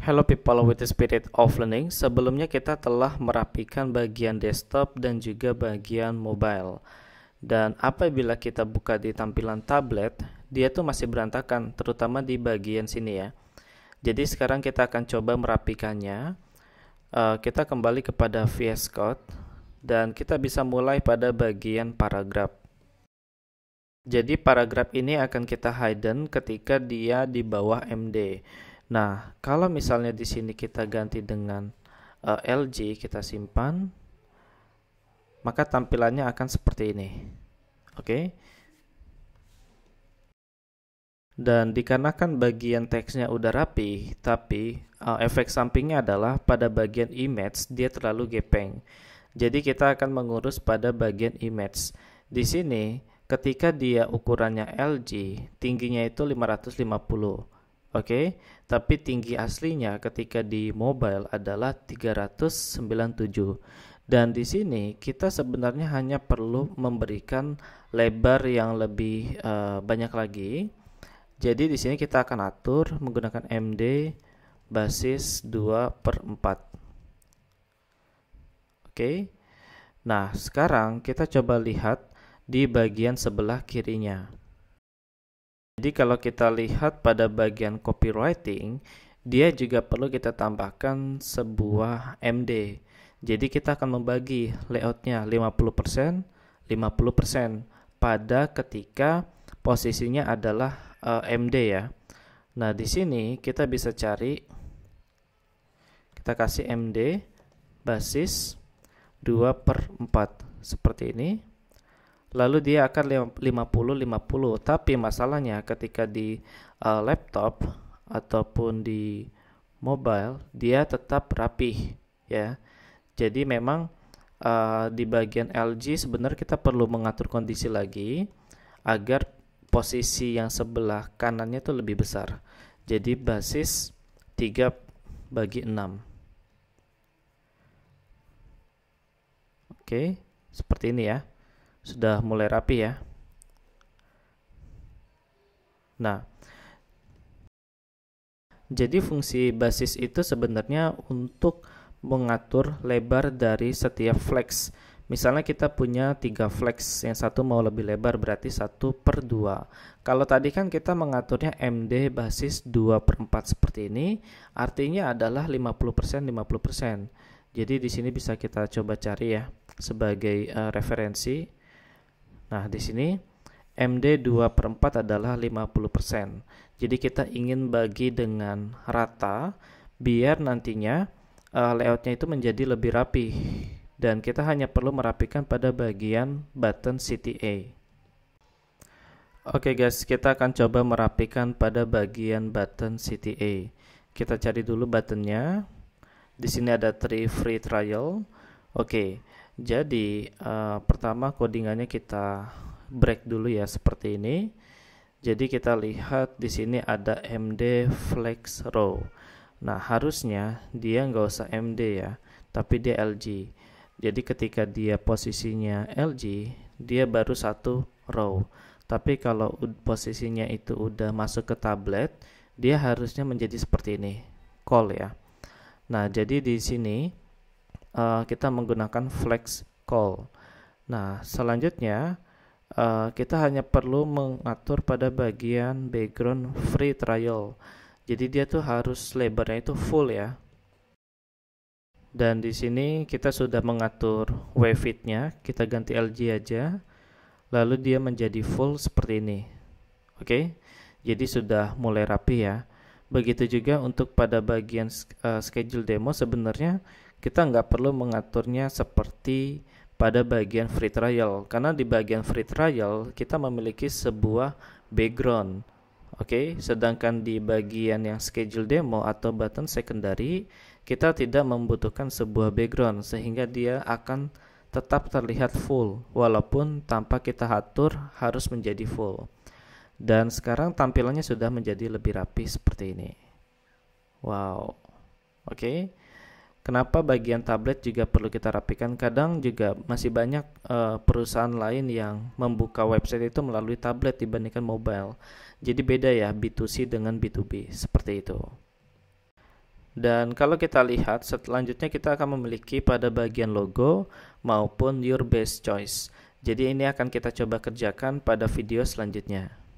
Hello people with the spirit of learning. Sebelumnya kita telah merapikan bagian desktop dan juga bagian mobile. Dan apabila kita buka di tampilan tablet, dia tuh masih berantakan, terutama di bagian sini ya. Jadi sekarang kita akan coba merapikannya. Uh, kita kembali kepada VS Code dan kita bisa mulai pada bagian paragraf. Jadi paragraf ini akan kita hidden ketika dia di bawah MD. Nah, kalau misalnya di sini kita ganti dengan uh, eh, LG kita simpan, maka tampilannya akan seperti ini. Oke. Okay? Dan dikarenakan bagian teksnya udah rapi, tapi uh, efek sampingnya adalah pada bagian image dia terlalu gepeng. Jadi kita akan mengurus pada bagian image. Di sini ketika dia ukurannya LG, tingginya itu 550 Oke, okay? tapi tinggi aslinya ketika di mobile adalah 397. Dan di sini kita sebenarnya hanya perlu memberikan lebar yang lebih uh, banyak lagi. Jadi di sini kita akan atur menggunakan MD basis 2 per 4. Oke. Okay? Nah, sekarang kita coba lihat di bagian sebelah kirinya. Jadi kalau kita lihat pada bagian copywriting, dia juga perlu kita tambahkan sebuah MD. Jadi kita akan membagi layoutnya 50%, 50% pada ketika posisinya adalah uh, eh, MD ya. Nah, di sini kita bisa cari kita kasih MD basis 2 per 4 seperti ini lalu dia akan 50 50 tapi masalahnya ketika di uh, laptop ataupun di mobile dia tetap rapih ya jadi memang uh, di bagian LG sebenarnya kita perlu mengatur kondisi lagi agar posisi yang sebelah kanannya itu lebih besar jadi basis 3 bagi 6 oke seperti ini ya sudah mulai rapi ya. Nah, jadi fungsi basis itu sebenarnya untuk mengatur lebar dari setiap flex. Misalnya kita punya tiga flex, yang satu mau lebih lebar berarti satu per dua. Kalau tadi kan kita mengaturnya MD basis 2 per 4 seperti ini, artinya adalah 50% 50%. Jadi di sini bisa kita coba cari ya sebagai uh, referensi Nah, di sini MD 2 per 4 adalah 50%. Jadi kita ingin bagi dengan rata biar nantinya uh, layoutnya itu menjadi lebih rapi. Dan kita hanya perlu merapikan pada bagian button CTA. Oke okay guys, kita akan coba merapikan pada bagian button CTA. Kita cari dulu buttonnya. Di sini ada three free trial. Oke, okay. Jadi uh, pertama codingannya kita break dulu ya seperti ini. Jadi kita lihat di sini ada MD flex row. Nah harusnya dia nggak usah MD ya, tapi dia LG. Jadi ketika dia posisinya LG, dia baru satu row. Tapi kalau posisinya itu udah masuk ke tablet, dia harusnya menjadi seperti ini, call ya. Nah jadi di sini uh, kita menggunakan flex call. Nah, selanjutnya uh, kita hanya perlu mengatur pada bagian background free trial. Jadi dia tuh harus lebarnya itu full ya. Dan di sini kita sudah mengatur Wavefitnya, kita ganti LG aja. Lalu dia menjadi full seperti ini. Oke. Okay? Jadi sudah mulai rapi ya. Begitu juga untuk pada bagian uh, schedule demo sebenarnya kita nggak perlu mengaturnya seperti pada bagian free trial karena di bagian free trial kita memiliki sebuah background. Oke, okay? sedangkan di bagian yang schedule demo atau button secondary kita tidak membutuhkan sebuah background sehingga dia akan tetap terlihat full walaupun tanpa kita atur harus menjadi full. Dan sekarang tampilannya sudah menjadi lebih rapi seperti ini. Wow. Oke. Okay. Kenapa bagian tablet juga perlu kita rapikan? Kadang juga masih banyak uh, perusahaan lain yang membuka website itu melalui tablet dibandingkan mobile. Jadi beda ya B2C dengan B2B seperti itu. Dan kalau kita lihat, selanjutnya kita akan memiliki pada bagian logo maupun your best choice. Jadi ini akan kita coba kerjakan pada video selanjutnya.